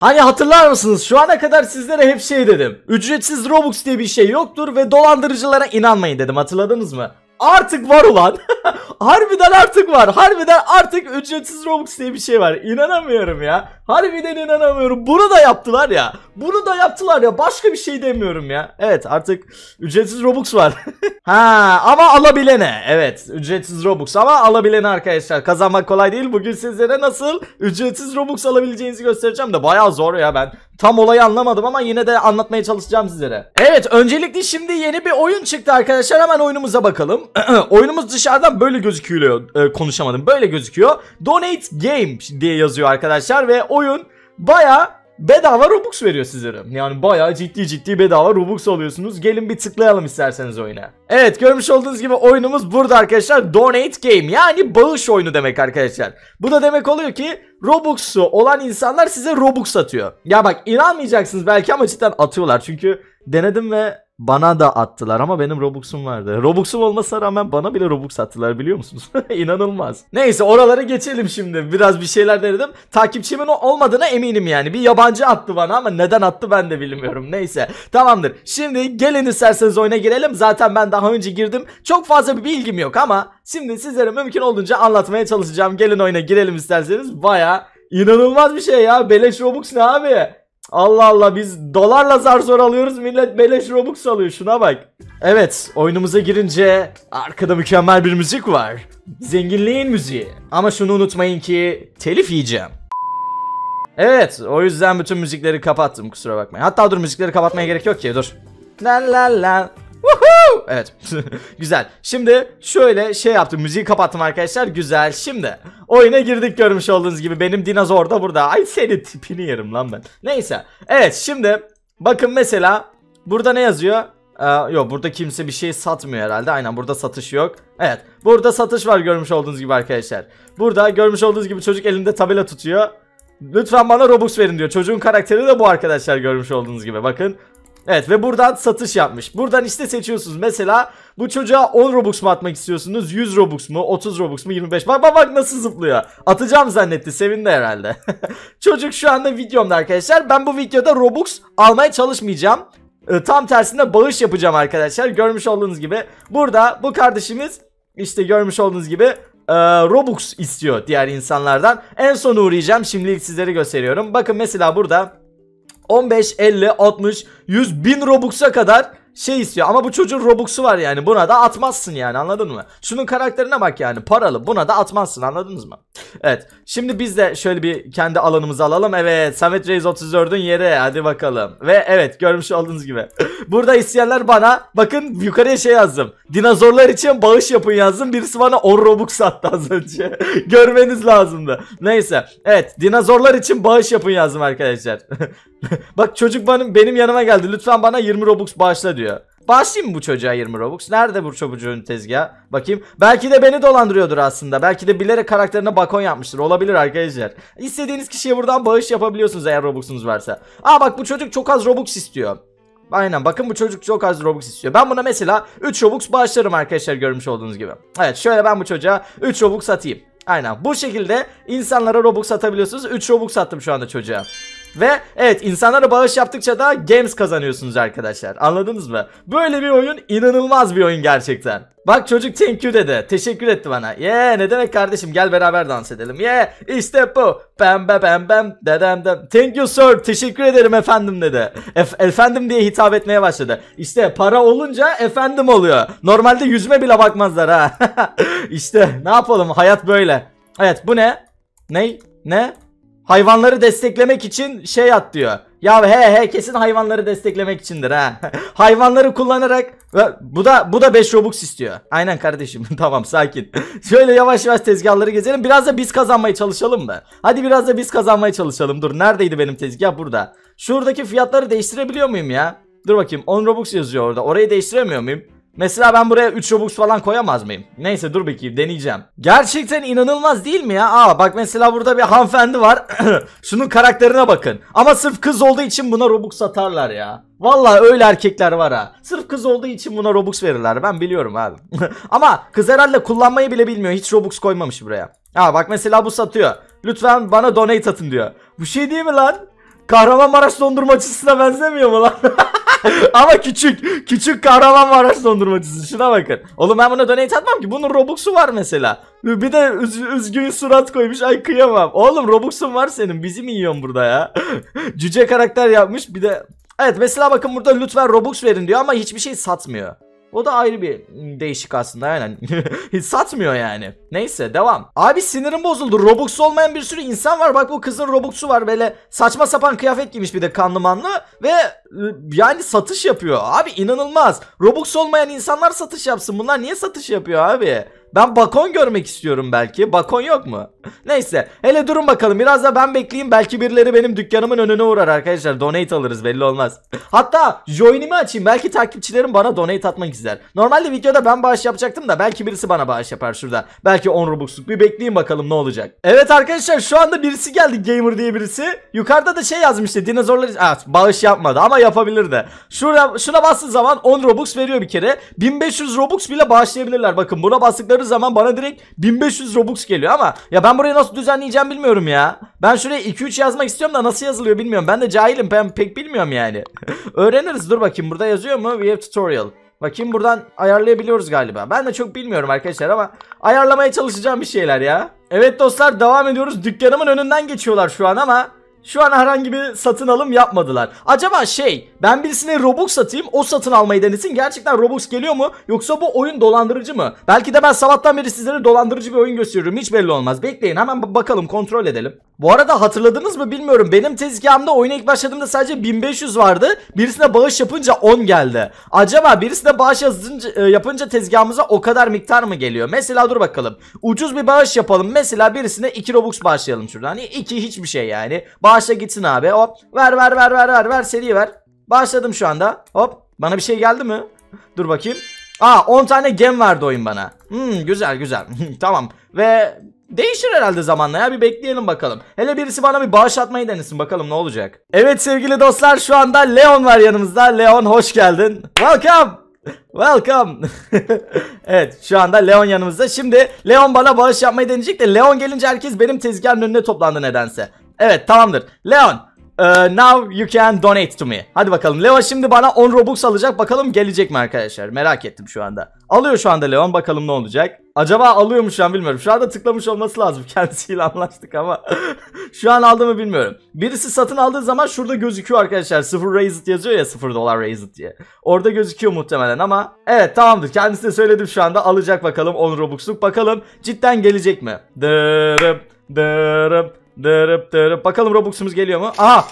Hani hatırlar mısınız şu ana kadar sizlere hep şey dedim. Ücretsiz Robux diye bir şey yoktur ve dolandırıcılara inanmayın dedim hatırladınız mı? Artık var ulan. Harbiden artık var. Harbiden artık ücretsiz Robux diye bir şey var. İnanamıyorum ya. Harbiden inanamıyorum. Bunu da yaptılar ya. Bunu da yaptılar ya. Başka bir şey demiyorum ya. Evet artık ücretsiz Robux var. ha ama alabilene. Evet ücretsiz Robux ama alabilene arkadaşlar. Kazanmak kolay değil. Bugün sizlere nasıl ücretsiz Robux alabileceğinizi göstereceğim de bayağı zor ya ben. Tam olayı anlamadım ama yine de anlatmaya çalışacağım sizlere. Evet öncelikle şimdi yeni bir oyun çıktı arkadaşlar. Hemen oyunumuza bakalım. Oyunumuz dışarıdan böyle gözüküyor. E, konuşamadım. Böyle gözüküyor. Donate Game diye yazıyor arkadaşlar ve oyun baya bedava Robux veriyor sizlere. Yani bayağı ciddi ciddi bedava Robux alıyorsunuz. Gelin bir tıklayalım isterseniz oyuna. Evet görmüş olduğunuz gibi oyunumuz burada arkadaşlar. Donate Game yani bağış oyunu demek arkadaşlar. Bu da demek oluyor ki Robux'u olan insanlar size Robux atıyor. Ya bak inanmayacaksınız belki ama cidden atıyorlar. Çünkü denedim ve bana da attılar ama benim Robux'um vardı. Robux'um olmasa rağmen bana bile Robux attılar biliyor musunuz? İnanılmaz. Neyse oralara geçelim şimdi. Biraz bir şeyler denedim. Takipçimin olmadığına eminim yani. Bir yabancı attı bana ama neden attı ben de bilmiyorum. Neyse tamamdır. Şimdi gelin isterseniz oyuna girelim. Zaten ben daha önce girdim. Çok fazla bir bilgim yok ama şimdi sizlere mümkün olduğunca anlatmaya çalışacağım. Gelin oyuna girelim isterseniz. Baya inanılmaz bir şey ya. Beleş Robux ne abi? Allah Allah biz dolarla zar zor alıyoruz millet beleş robux alıyor şuna bak. Evet oyunumuza girince arkada mükemmel bir müzik var. Zenginliğin müziği. Ama şunu unutmayın ki telif yiyeceğim. Evet o yüzden bütün müzikleri kapattım kusura bakmayın. Hatta dur müzikleri kapatmaya gerek yok ki dur. La la la Evet. Güzel. Şimdi şöyle şey yaptım. Müziği kapattım arkadaşlar. Güzel. Şimdi oyuna girdik görmüş olduğunuz gibi. Benim dinozor da burada. Ay seni tipini yerim lan ben. Neyse. Evet şimdi bakın mesela burada ne yazıyor? Ee, yok burada kimse bir şey satmıyor herhalde. Aynen burada satış yok. Evet. Burada satış var görmüş olduğunuz gibi arkadaşlar. Burada görmüş olduğunuz gibi çocuk elinde tabela tutuyor. Lütfen bana Robux verin diyor. Çocuğun karakteri de bu arkadaşlar görmüş olduğunuz gibi. Bakın Evet ve buradan satış yapmış. Buradan işte seçiyorsunuz. Mesela bu çocuğa 10 Robux mu atmak istiyorsunuz? 100 Robux mu? 30 Robux mu? 25. Bak bak bak nasıl zıplıyor. Atacağım zannetti. Sevindi herhalde. Çocuk şu anda videomda arkadaşlar. Ben bu videoda Robux almaya çalışmayacağım. E, tam tersine bağış yapacağım arkadaşlar. Görmüş olduğunuz gibi. Burada bu kardeşimiz işte görmüş olduğunuz gibi e, Robux istiyor diğer insanlardan. En son uğrayacağım. Şimdilik sizlere gösteriyorum. Bakın mesela burada 15, 50, 60, 100, 1000 Robux'a kadar şey istiyor ama bu çocuğun Robux'u var yani buna da atmazsın yani anladın mı? Şunun karakterine bak yani paralı buna da atmazsın anladınız mı? Evet şimdi biz de şöyle bir kendi alanımızı alalım evet Samet Reis 34'ün yeri hadi bakalım ve evet görmüş olduğunuz gibi Burada isteyenler bana bakın yukarıya şey yazdım. Dinozorlar için bağış yapın yazdım. Birisi bana 10 robux sattı az önce. Görmeniz lazımdı. Neyse. Evet dinozorlar için bağış yapın yazdım arkadaşlar. Bak çocuk benim, benim yanıma geldi. Lütfen bana 20 robux bağışla diyor. Bağışlayayım mı bu çocuğa 20 Robux? Nerede bu çocuğun tezgahı? Bakayım. Belki de beni dolandırıyordur aslında. Belki de bilerek karakterine bakon yapmıştır. Olabilir arkadaşlar. İstediğiniz kişiye buradan bağış yapabiliyorsunuz eğer Robux'unuz varsa. Aa bak bu çocuk çok az Robux istiyor. Aynen bakın bu çocuk çok az Robux istiyor. Ben buna mesela 3 Robux bağışlarım arkadaşlar görmüş olduğunuz gibi. Evet şöyle ben bu çocuğa 3 Robux satayım. Aynen bu şekilde insanlara Robux satabiliyorsunuz. 3 Robux sattım şu anda çocuğa. Ve evet insanlara bağış yaptıkça da games kazanıyorsunuz arkadaşlar. Anladınız mı? Böyle bir oyun inanılmaz bir oyun gerçekten. Bak çocuk thank you dedi. Teşekkür etti bana. Ye yeah, ne demek kardeşim gel beraber dans edelim. Ye yeah, işte bu. Bam bam bam bam dedem dem. Thank you sir. Teşekkür ederim efendim dedi. Ef efendim diye hitap etmeye başladı. İşte para olunca efendim oluyor. Normalde yüzüme bile bakmazlar ha. işte ne yapalım hayat böyle. Evet bu ne? Ney? Ne? Hayvanları desteklemek için şey at diyor. Ya he he kesin hayvanları desteklemek içindir ha. hayvanları kullanarak bu da bu da 5 Robux istiyor. Aynen kardeşim. tamam sakin. Şöyle yavaş yavaş tezgahları gezelim. Biraz da biz kazanmaya çalışalım mı? Hadi biraz da biz kazanmaya çalışalım. Dur neredeydi benim tezgah? Burada. Şuradaki fiyatları değiştirebiliyor muyum ya? Dur bakayım 10 Robux yazıyor orada. Orayı değiştiremiyor muyum? Mesela ben buraya 3 Robux falan koyamaz mıyım? Neyse dur bakayım deneyeceğim. Gerçekten inanılmaz değil mi ya? Aa bak mesela burada bir hanımefendi var. Şunun karakterine bakın. Ama sırf kız olduğu için buna Robux satarlar ya. Vallahi öyle erkekler var ha. Sırf kız olduğu için buna Robux verirler. Ben biliyorum abi. Ama kız herhalde kullanmayı bile bilmiyor. Hiç Robux koymamış buraya. Aa bak mesela bu satıyor. Lütfen bana donate atın diyor. Bu şey değil mi lan? Kahramanmaraş dondurmacısına benzemiyor mu lan? Ama küçük. Küçük Kahramanmaraş dondurmacısı. Şuna bakın. Oğlum ben buna donate atmam ki. Bunun Robux'u var mesela. Bir de üz üzgün surat koymuş. Ay kıyamam. Oğlum Robux'un var senin. Bizi mi yiyorsun burada ya? Cüce karakter yapmış. Bir de... Evet mesela bakın burada lütfen Robux verin diyor ama hiçbir şey satmıyor. O da ayrı bir değişik aslında aynen. satmıyor yani. Neyse devam. Abi sinirim bozuldu. Robux olmayan bir sürü insan var. Bak bu kızın Robux'u var böyle saçma sapan kıyafet giymiş bir de kanlı manlı ve ıı, yani satış yapıyor. Abi inanılmaz. Robux olmayan insanlar satış yapsın. Bunlar niye satış yapıyor abi? Ben bakon görmek istiyorum belki. Bakon yok mu? Neyse. Hele durun bakalım. Biraz da ben bekleyeyim. Belki birileri benim dükkanımın önüne uğrar arkadaşlar. Donate alırız belli olmaz. Hatta join'imi açayım. Belki takipçilerim bana donate atmak ister. Normalde videoda ben bağış yapacaktım da belki birisi bana bağış yapar şurada. Belki 10 robuxluk. Bir bekleyin bakalım ne olacak. Evet arkadaşlar şu anda birisi geldi gamer diye birisi. Yukarıda da şey yazmıştı. Dinozorlar evet, bağış yapmadı ama yapabilirdi. Şura, şuna bastığı zaman 10 robux veriyor bir kere. 1500 robux bile bağışlayabilirler. Bakın buna bastıkları tıkladıkları zaman bana direkt 1500 Robux geliyor ama ya ben burayı nasıl düzenleyeceğim bilmiyorum ya. Ben şuraya 2-3 yazmak istiyorum da nasıl yazılıyor bilmiyorum. Ben de cahilim ben pek bilmiyorum yani. Öğreniriz dur bakayım burada yazıyor mu? We have tutorial. Bakayım buradan ayarlayabiliyoruz galiba. Ben de çok bilmiyorum arkadaşlar ama ayarlamaya çalışacağım bir şeyler ya. Evet dostlar devam ediyoruz. Dükkanımın önünden geçiyorlar şu an ama şu an herhangi bir satın alım yapmadılar. Acaba şey ben birisine Robux satayım o satın almayı denesin. Gerçekten Robux geliyor mu? Yoksa bu oyun dolandırıcı mı? Belki de ben sabahtan beri sizlere dolandırıcı bir oyun gösteriyorum. Hiç belli olmaz. Bekleyin hemen bakalım kontrol edelim. Bu arada hatırladınız mı bilmiyorum. Benim tezgahımda oyuna ilk başladığımda sadece 1500 vardı. Birisine bağış yapınca 10 geldi. Acaba birisine bağış yazınca, e, yapınca tezgahımıza o kadar miktar mı geliyor? Mesela dur bakalım. Ucuz bir bağış yapalım. Mesela birisine 2 Robux bağışlayalım şuradan. Hani 2 hiçbir şey yani. Bağışla gitsin abi. Hop. Ver ver ver ver ver ver seri ver. Bağışladım şu anda. Hop. Bana bir şey geldi mi? dur bakayım. Aa 10 tane gem verdi oyun bana. Hmm güzel güzel. tamam. Ve Değişir herhalde zamanla ya bir bekleyelim bakalım. Hele birisi bana bir bağış atmayı denesin bakalım ne olacak. Evet sevgili dostlar şu anda Leon var yanımızda. Leon hoş geldin. Welcome. Welcome. evet şu anda Leon yanımızda. Şimdi Leon bana bağış yapmayı deneyecek de Leon gelince herkes benim tezgahın önüne toplandı nedense. Evet tamamdır. Leon ee, now you can donate to me. Hadi bakalım. Leon şimdi bana 10 Robux alacak. Bakalım gelecek mi arkadaşlar? Merak ettim şu anda. Alıyor şu anda Leon. Bakalım ne olacak? Acaba alıyor mu şu an bilmiyorum. Şu anda tıklamış olması lazım. Kendisiyle anlaştık ama şu an aldı mı bilmiyorum. Birisi satın aldığı zaman şurada gözüküyor arkadaşlar. 0 raised yazıyor ya 0 dolar raised diye. Orada gözüküyor muhtemelen ama evet tamamdır. Kendisine söyledim şu anda. Alacak bakalım 10 Robux'luk. Bakalım cidden gelecek mi? Dırıp dırıp Dırıp dırıp. Bakalım Robux'umuz geliyor mu? Aha.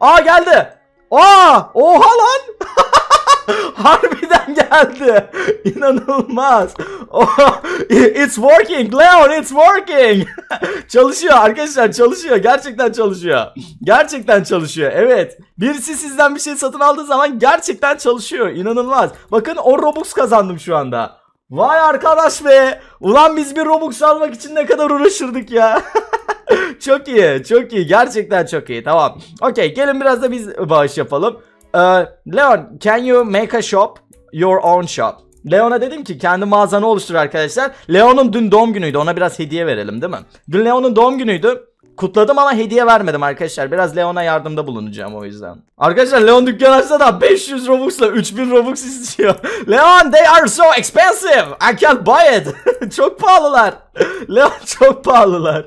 Aa geldi. Aa. Oha lan. Harbiden geldi. İnanılmaz. Oh, it's working Leon it's working. çalışıyor arkadaşlar çalışıyor. Gerçekten çalışıyor. Gerçekten çalışıyor. Evet. Birisi sizden bir şey satın aldığı zaman gerçekten çalışıyor. İnanılmaz. Bakın o Robux kazandım şu anda. Vay arkadaş be. Ulan biz bir Robux almak için ne kadar uğraşırdık ya. çok iyi çok iyi gerçekten çok iyi tamam. Okey gelin biraz da biz bağış yapalım. Ee, Leon can you make a shop? Your own shop. Leon'a dedim ki kendi mağazanı oluştur arkadaşlar. Leon'un dün doğum günüydü ona biraz hediye verelim değil mi? Dün Leon'un doğum günüydü. Kutladım ama hediye vermedim arkadaşlar. Biraz Leon'a yardımda bulunacağım o yüzden. Arkadaşlar Leon dükkan açsa da 500 Robux'la 3000 Robux istiyor. Leon they are so expensive. I can't buy it. çok pahalılar. Leon çok pahalılar.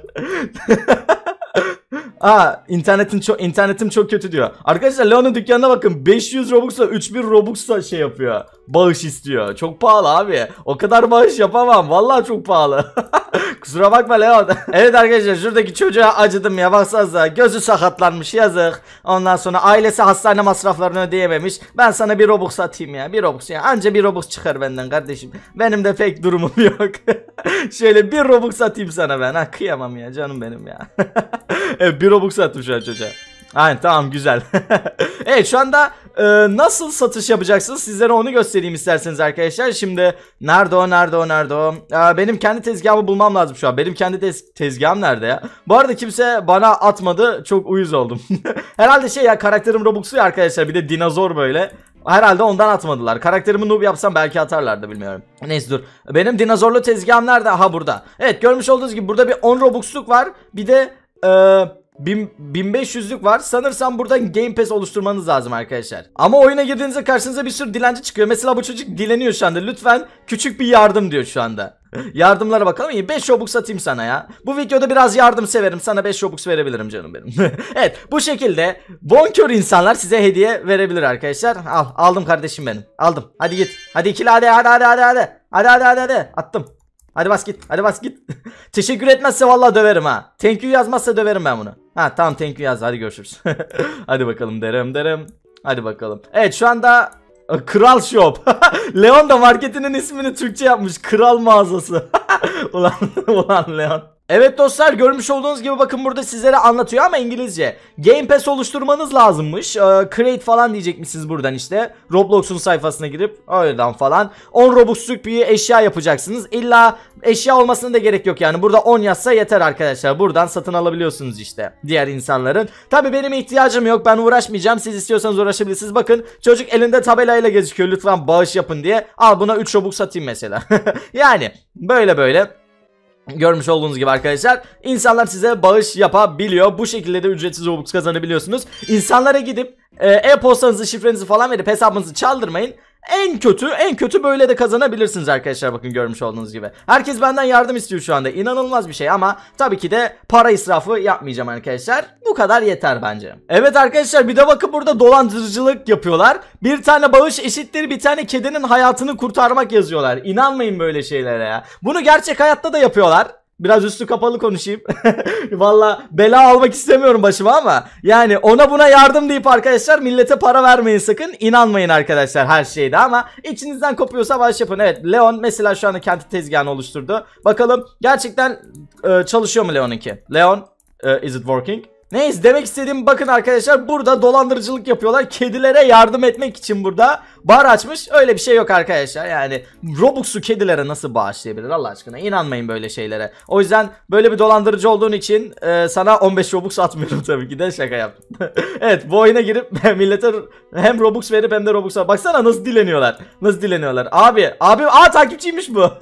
Aa internetin çok internetim çok kötü diyor. Arkadaşlar Leon'un dükkanına bakın 500 Robux'la 3000 Robux'la şey yapıyor. Bağış istiyor. Çok pahalı abi. O kadar bağış yapamam. Vallahi çok pahalı. Kusura bakma Leon. evet arkadaşlar şuradaki çocuğa acıdım ya baksanıza. Gözü sakatlanmış yazık. Ondan sonra ailesi hastane masraflarını ödeyememiş. Ben sana bir Robux satayım ya. Bir Robux ya. Anca bir Robux çıkar benden kardeşim. Benim de pek durumum yok. Şöyle bir Robux satayım sana ben. Ha kıyamam ya canım benim ya. evet bir Robux sattım şu an çocuğa. Aynen tamam güzel. evet şu anda e, nasıl satış yapacaksınız sizlere onu göstereyim isterseniz arkadaşlar. Şimdi nerede o nerede o nerede o? E, benim kendi tezgahımı bulmam lazım şu an. Benim kendi tez tezgahım nerede ya? Bu arada kimse bana atmadı çok uyuz oldum. Herhalde şey ya karakterim Robux'u ya arkadaşlar bir de dinozor böyle. Herhalde ondan atmadılar. Karakterimi noob yapsam belki atarlardı bilmiyorum. Neyse dur. Benim dinozorlu tezgahım nerede? Ha burada. Evet görmüş olduğunuz gibi burada bir 10 robuxluk var. Bir de... Ee, 1500'lük var. Sanırsam buradan Game Pass oluşturmanız lazım arkadaşlar. Ama oyuna girdiğinizde karşınıza bir sürü dilenci çıkıyor. Mesela bu çocuk dileniyor şu anda. Lütfen küçük bir yardım diyor şu anda. Yardımlara bakalım. İyi 5 Robux satayım sana ya. Bu videoda biraz yardım severim. Sana 5 Robux verebilirim canım benim. evet bu şekilde bonkör insanlar size hediye verebilir arkadaşlar. Al aldım kardeşim benim. Aldım. Hadi git. Hadi ikili hadi hadi hadi hadi. Hadi hadi hadi hadi. hadi. Attım. Hadi bas git. Hadi bas git. Teşekkür etmezse vallahi döverim ha. Thank you yazmazsa döverim ben bunu. Ha tamam thank you yaz. Hadi görüşürüz. Hadi bakalım derim derim. Hadi bakalım. Evet şu anda e, Kral Shop. Leon da marketinin ismini Türkçe yapmış. Kral mağazası. ulan ulan Leon. Evet dostlar görmüş olduğunuz gibi bakın burada sizlere anlatıyor ama İngilizce. Game Pass oluşturmanız lazımmış. Ee, create falan diyecekmişsiniz buradan işte. Roblox'un sayfasına girip öyleden falan. 10 Robux'luk bir eşya yapacaksınız. İlla eşya olmasına da gerek yok yani. Burada 10 yazsa yeter arkadaşlar. Buradan satın alabiliyorsunuz işte diğer insanların. Tabi benim ihtiyacım yok ben uğraşmayacağım. Siz istiyorsanız uğraşabilirsiniz. Bakın çocuk elinde tabelayla gözüküyor lütfen bağış yapın diye. Al buna 3 Robux satayım mesela. yani böyle böyle. Görmüş olduğunuz gibi arkadaşlar insanlar size bağış yapabiliyor. Bu şekilde de ücretsiz Robux kazanabiliyorsunuz. İnsanlara gidip e, e-postanızı, şifrenizi falan verip hesabınızı çaldırmayın. En kötü en kötü böyle de kazanabilirsiniz arkadaşlar bakın görmüş olduğunuz gibi. Herkes benden yardım istiyor şu anda inanılmaz bir şey ama tabii ki de para israfı yapmayacağım arkadaşlar. Bu kadar yeter bence. Evet arkadaşlar bir de bakın burada dolandırıcılık yapıyorlar. Bir tane bağış eşittir bir tane kedinin hayatını kurtarmak yazıyorlar. İnanmayın böyle şeylere ya. Bunu gerçek hayatta da yapıyorlar. Biraz üstü kapalı konuşayım. Valla bela almak istemiyorum başıma ama. Yani ona buna yardım deyip arkadaşlar millete para vermeyin sakın. inanmayın arkadaşlar her şeyde ama içinizden kopuyorsa baş yapın. Evet Leon mesela şu anda kendi tezgahını oluşturdu. Bakalım gerçekten e, çalışıyor mu Leon'unki? Leon, e, is it working? Neyse demek istediğim bakın arkadaşlar burada dolandırıcılık yapıyorlar. Kedilere yardım etmek için burada bar açmış. Öyle bir şey yok arkadaşlar. Yani Robux'u kedilere nasıl bağışlayabilir Allah aşkına? inanmayın böyle şeylere. O yüzden böyle bir dolandırıcı olduğun için e, sana 15 Robux atmıyorum tabii ki de şaka yaptım. evet bu oyuna girip millete hem Robux verip hem de Robux'a baksana nasıl dileniyorlar. Nasıl dileniyorlar. Abi abi aa takipçiymiş bu.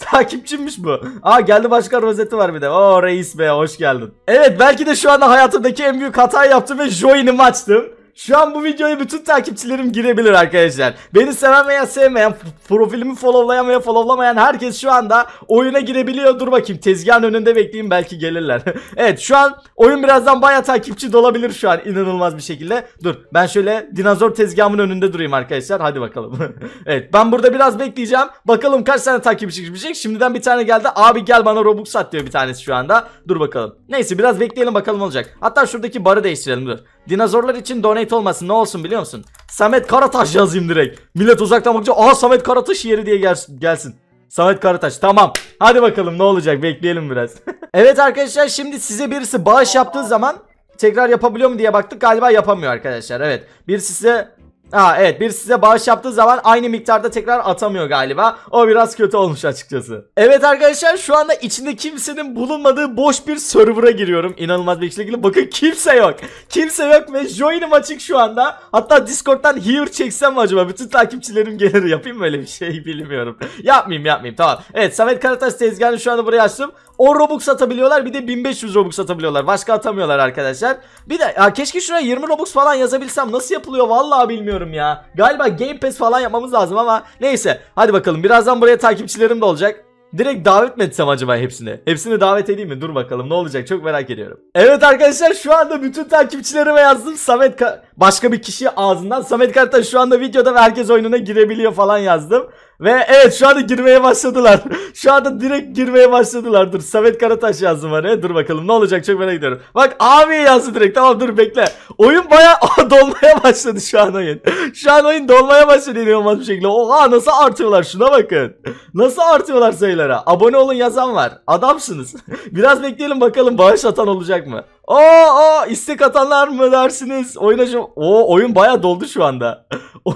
takipçiymiş bu. Aa geldi başka rozeti var bir de. Oo reis be hoş geldin. Evet belki de şu anda hayatımdaki en büyük hatayı yaptım ve Join'i açtım. Şu an bu videoya bütün takipçilerim girebilir arkadaşlar. Beni seven veya sevmeyen, profilimi followlayan veya followlamayan herkes şu anda oyuna girebiliyor. Dur bakayım tezgahın önünde bekleyeyim belki gelirler. evet şu an oyun birazdan baya takipçi dolabilir şu an inanılmaz bir şekilde. Dur ben şöyle dinozor tezgahımın önünde durayım arkadaşlar. Hadi bakalım. evet ben burada biraz bekleyeceğim. Bakalım kaç tane takipçi çıkacak. Şimdiden bir tane geldi. Abi gel bana Robux sat diyor bir tanesi şu anda. Dur bakalım. Neyse biraz bekleyelim bakalım olacak. Hatta şuradaki barı değiştirelim dur. Dinozorlar için donate olmasın ne olsun biliyor musun? Samet Karataş yazayım direkt. Millet uzaktan bakınca aha Samet Karataş yeri diye gelsin. Samet Karataş tamam. Hadi bakalım ne olacak bekleyelim biraz. evet arkadaşlar şimdi size birisi bağış yaptığı zaman tekrar yapabiliyor mu diye baktık. Galiba yapamıyor arkadaşlar evet. Birisi size Aa evet bir size bağış yaptığı zaman aynı miktarda tekrar atamıyor galiba. O biraz kötü olmuş açıkçası. Evet arkadaşlar şu anda içinde kimsenin bulunmadığı boş bir server'a giriyorum. İnanılmaz bir şekilde bakın kimse yok. Kimse yok ve join'im açık şu anda. Hatta Discord'dan here çeksem mi acaba? Bütün takipçilerim gelir yapayım mı öyle bir şey bilmiyorum. yapmayayım yapmayayım tamam. Evet Samet Karataş tezgahını şu anda buraya açtım. 10 Robux atabiliyorlar bir de 1500 Robux atabiliyorlar. Başka atamıyorlar arkadaşlar. Bir de ya keşke şuraya 20 Robux falan yazabilsem. Nasıl yapılıyor vallahi bilmiyorum ya. Galiba Game Pass falan yapmamız lazım ama neyse. Hadi bakalım birazdan buraya takipçilerim de olacak. Direkt davet mi etsem acaba hepsini? Hepsini davet edeyim mi? Dur bakalım ne olacak çok merak ediyorum. Evet arkadaşlar şu anda bütün takipçilerime yazdım. Samet Ka başka bir kişi ağzından Samet Kartal şu anda videoda ve herkes oyununa girebiliyor falan yazdım. Ve evet şu anda girmeye başladılar. şu anda direkt girmeye başladılar. Dur Samet Karataş yazdı bana. Dur bakalım ne olacak çok merak ediyorum. Bak abi yazdı direkt. Tamam dur bekle. Oyun baya dolmaya başladı şu an oyun. şu an oyun dolmaya başladı inanılmaz bir şekilde. Oha nasıl artıyorlar şuna bakın. Nasıl artıyorlar sayılara. Abone olun yazan var. Adamsınız. Biraz bekleyelim bakalım bağış atan olacak mı? Aa, aa istek atanlar mı dersiniz? Oyun şu... Oo, oyun baya doldu şu anda.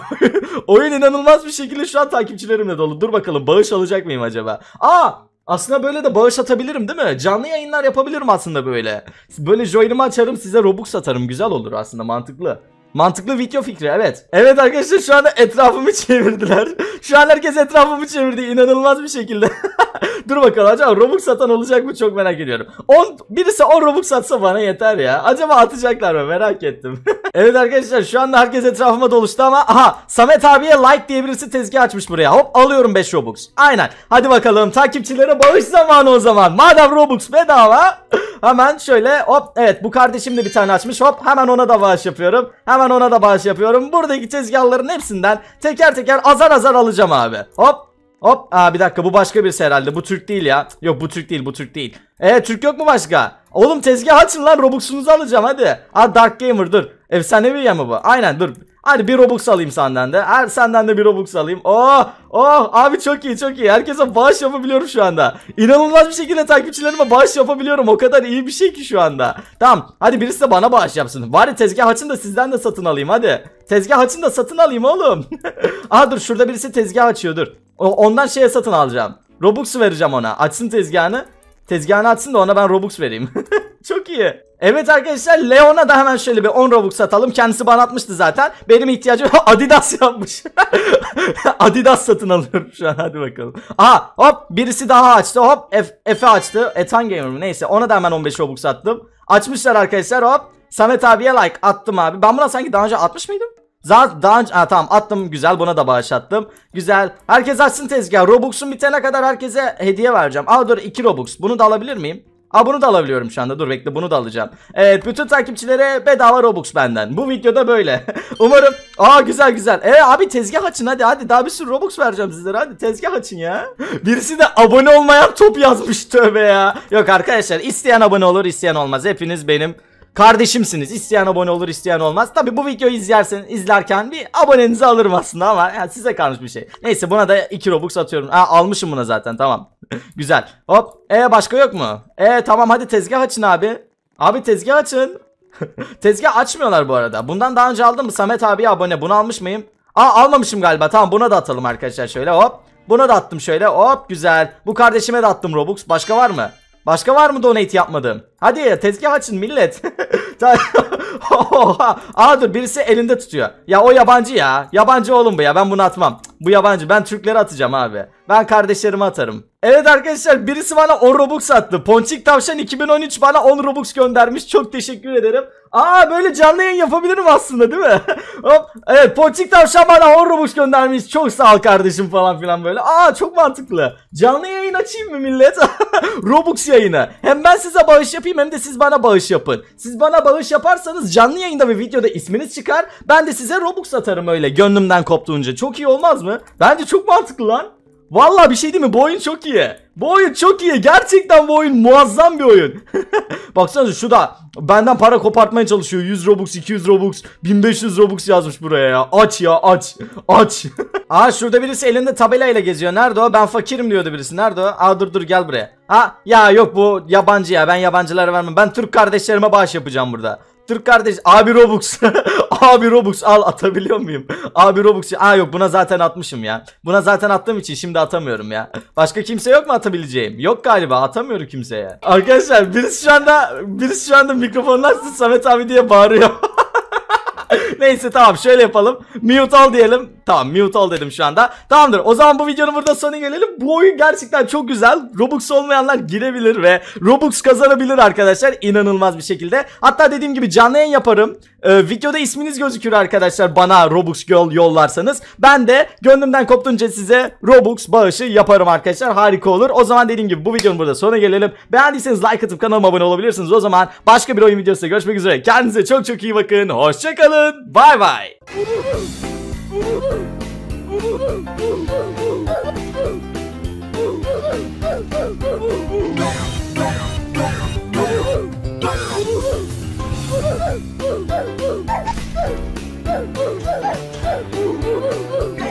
oyun inanılmaz bir şekilde şu an takipçilerimle dolu. Dur bakalım bağış alacak mıyım acaba? Aa aslında böyle de bağış atabilirim değil mi? Canlı yayınlar yapabilirim aslında böyle. Böyle join'imi açarım size Robux atarım. Güzel olur aslında mantıklı. Mantıklı video fikri evet. Evet arkadaşlar şu anda etrafımı çevirdiler. şu an herkes etrafımı çevirdi inanılmaz bir şekilde. Dur bakalım acaba Robux satan olacak mı çok merak ediyorum. 10 birisi 10 Robux satsa bana yeter ya. Acaba atacaklar mı merak ettim. evet arkadaşlar şu anda herkes etrafıma doluştu ama aha Samet abiye like diye birisi tezgah açmış buraya. Hop alıyorum 5 Robux. Aynen. Hadi bakalım takipçilere bağış zamanı o zaman. Madem Robux bedava hemen şöyle hop evet bu kardeşim de bir tane açmış hop hemen ona da bağış yapıyorum. Hemen ona da bağış yapıyorum. Buradaki tezgahların hepsinden teker teker azar azar alacağım abi. Hop hop aa bir dakika bu başka birisi herhalde bu Türk değil ya. Yok bu Türk değil bu Türk değil. Eee Türk yok mu başka? Oğlum tezgah açın lan Robux'unuzu alacağım hadi. Aa Dark Gamer dur. Efsanevi ya mı bu? Aynen dur. Hadi bir Robux alayım senden de. Her senden de bir Robux alayım. Oh! Oh! Abi çok iyi çok iyi. Herkese bağış yapabiliyorum şu anda. İnanılmaz bir şekilde takipçilerime bağış yapabiliyorum. O kadar iyi bir şey ki şu anda. Tamam. Hadi birisi de bana bağış yapsın. Bari tezgah açın da sizden de satın alayım hadi. Tezgah açın da satın alayım oğlum. Aa dur şurada birisi tezgah açıyor dur. Ondan şeye satın alacağım. Robux vereceğim ona. Açsın tezgahını. Tezgahını açsın da ona ben Robux vereyim. Çok iyi. Evet arkadaşlar Leon'a da hemen şöyle bir 10 Robux satalım. Kendisi bana atmıştı zaten. Benim ihtiyacım Adidas yapmış. Adidas satın alıyorum şu an hadi bakalım. Aha hop birisi daha açtı hop Efe açtı. Etan Gamer mi neyse ona da hemen 15 Robux attım. Açmışlar arkadaşlar hop. Samet abiye like attım abi. Ben buna sanki daha önce atmış mıydım? Zaten daha önce ha, tamam attım güzel buna da bağış attım. Güzel. Herkes açsın tezgah. Robux'un bitene kadar herkese hediye vereceğim. Aa dur 2 Robux. Bunu da alabilir miyim? Aa bunu da alabiliyorum şu anda. Dur bekle bunu da alacağım. Evet bütün takipçilere bedava Robux benden. Bu videoda böyle. Umarım. Aa güzel güzel. E ee, abi tezgah açın hadi hadi. Daha bir sürü Robux vereceğim sizlere. Hadi tezgah açın ya. Birisi de abone olmayan top yazmış tövbe ya. Yok arkadaşlar isteyen abone olur isteyen olmaz. Hepiniz benim kardeşimsiniz. İsteyen abone olur, isteyen olmaz. Tabi bu videoyu izlersen izlerken bir abonenizi alırım aslında ama yani size kalmış bir şey. Neyse buna da 2 Robux atıyorum. Ha, almışım buna zaten tamam. Güzel. Hop. E başka yok mu? E tamam hadi tezgah açın abi. Abi tezgah açın. tezgah açmıyorlar bu arada. Bundan daha önce aldım mı? Samet abi abone. Bunu almış mıyım? Aa almamışım galiba. Tamam buna da atalım arkadaşlar şöyle hop. Buna da attım şöyle hop güzel. Bu kardeşime de attım Robux. Başka var mı? Başka var mı donate yapmadım? Hadi tezgah açın millet. Aa dur birisi elinde tutuyor. Ya o yabancı ya. Yabancı oğlum bu ya ben bunu atmam. Bu yabancı. Ben Türkleri atacağım abi. Ben kardeşlerimi atarım. Evet arkadaşlar birisi bana 10 Robux attı. Ponçik Tavşan 2013 bana 10 Robux göndermiş. Çok teşekkür ederim. Aa böyle canlı yayın yapabilirim aslında değil mi? Hop. Evet Ponçik Tavşan bana 10 Robux göndermiş. Çok sağ ol kardeşim falan filan böyle. Aa çok mantıklı. Canlı yayın açayım mı millet? Robux yayını. Hem ben size bağış yapayım hem de siz bana bağış yapın. Siz bana bağış yaparsanız canlı yayında ve videoda isminiz çıkar. Ben de size Robux atarım öyle gönlümden koptuğunca. Çok iyi olmaz mı? mı? Bence çok mantıklı lan. Valla bir şey değil mi? Bu oyun çok iyi. Bu oyun çok iyi. Gerçekten bu oyun muazzam bir oyun. Baksanıza şu da benden para kopartmaya çalışıyor. 100 Robux, 200 Robux, 1500 Robux yazmış buraya ya. Aç ya aç. Aç. Aa şurada birisi elinde tabelayla geziyor. Nerede o? Ben fakirim diyordu birisi. Nerede o? Aa dur dur gel buraya. Ha ya yok bu yabancı ya. Ben yabancılara vermem. Ben Türk kardeşlerime bağış yapacağım burada. Türk kardeş abi Robux Abi Robux al atabiliyor muyum? Abi Robux. Aa yok buna zaten atmışım ya. Buna zaten attığım için şimdi atamıyorum ya. Başka kimse yok mu atabileceğim? Yok galiba atamıyorum kimseye. Arkadaşlar birisi şu anda birisi şu anda mikrofonunu açtı Samet abi diye bağırıyor. Neyse tamam şöyle yapalım. Mute al diyelim. Tamam mute al dedim şu anda. Tamamdır o zaman bu videonun burada sonu gelelim. Bu oyun gerçekten çok güzel. Robux olmayanlar girebilir ve Robux kazanabilir arkadaşlar. İnanılmaz bir şekilde. Hatta dediğim gibi canlı yayın yaparım. Ee, videoda isminiz gözükür arkadaşlar bana Robux Girl yollarsanız. Ben de gönlümden koptunca size Robux bağışı yaparım arkadaşlar. Harika olur. O zaman dediğim gibi bu videonun burada sona gelelim. Beğendiyseniz like atıp kanalıma abone olabilirsiniz. O zaman başka bir oyun videosunda görüşmek üzere. Kendinize çok çok iyi bakın. Hoşçakalın. Bay bay. Woo!